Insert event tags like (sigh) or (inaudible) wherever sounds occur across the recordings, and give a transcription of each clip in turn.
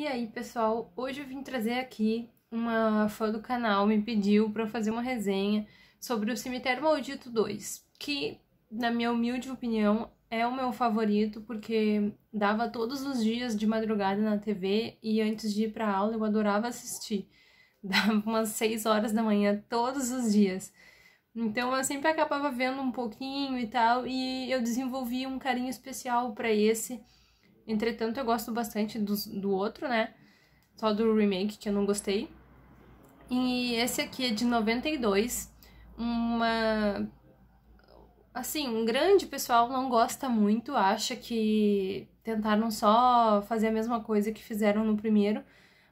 E aí, pessoal, hoje eu vim trazer aqui uma fã do canal me pediu para fazer uma resenha sobre o Cemitério Maldito 2, que, na minha humilde opinião, é o meu favorito porque dava todos os dias de madrugada na TV e antes de ir para aula eu adorava assistir. (laughs) Dava umas 6 horas da manhã todos os dias. Então eu sempre acabava vendo um pouquinho e tal, e eu desenvolvi um carinho especial para esse Entretanto, eu gosto bastante do, do outro, né? Só do remake que eu não gostei. E esse aqui é de 92. Uma. Assim, um grande pessoal não gosta muito, acha que tentaram só fazer a mesma coisa que fizeram no primeiro.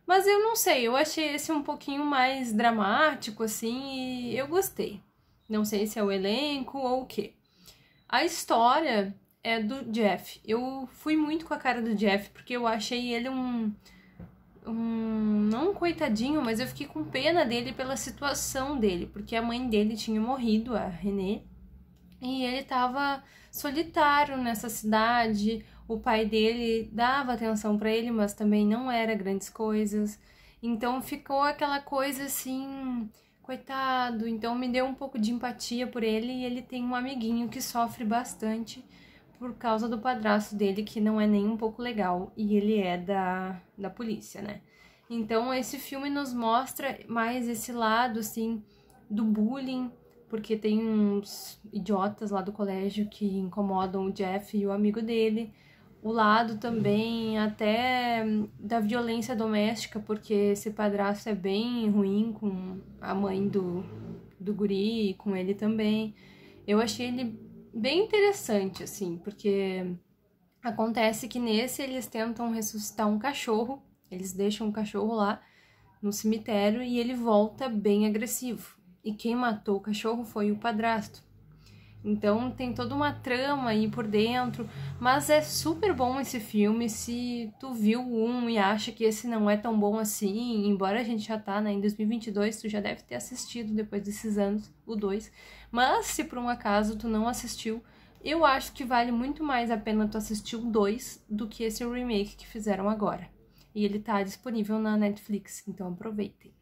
Mas eu não sei, eu achei esse um pouquinho mais dramático, assim, e eu gostei. Não sei se é o elenco ou o quê. A história é do Jeff. Eu fui muito com a cara do Jeff, porque eu achei ele um. Um, não um coitadinho, mas eu fiquei com pena dele pela situação dele, porque a mãe dele tinha morrido, a Renê, e ele estava solitário nessa cidade. O pai dele dava atenção para ele, mas também não era grandes coisas. Então ficou aquela coisa assim, coitado. Então me deu um pouco de empatia por ele e ele tem um amiguinho que sofre bastante por causa do padrasto dele, que não é nem um pouco legal, e ele é da, da polícia, né? Então, esse filme nos mostra mais esse lado, assim, do bullying, porque tem uns idiotas lá do colégio que incomodam o Jeff e o amigo dele. O lado também até da violência doméstica, porque esse padrasto é bem ruim com a mãe do, do guri e com ele também. Eu achei ele bem interessante, assim, porque acontece que nesse eles tentam ressuscitar um cachorro, eles deixam o cachorro lá no cemitério e ele volta bem agressivo. E quem matou o cachorro foi o padrasto. Então tem toda uma trama aí por dentro, mas é super bom esse filme. Se tu viu um e acha que esse não é tão bom assim, embora a gente já tá né, em 2022, tu já deve ter assistido depois desses anos o 2. Mas se por um acaso tu não assistiu, eu acho que vale muito mais a pena tu assistir o 2 do que esse remake que fizeram agora. E ele tá disponível na Netflix, então aproveitem.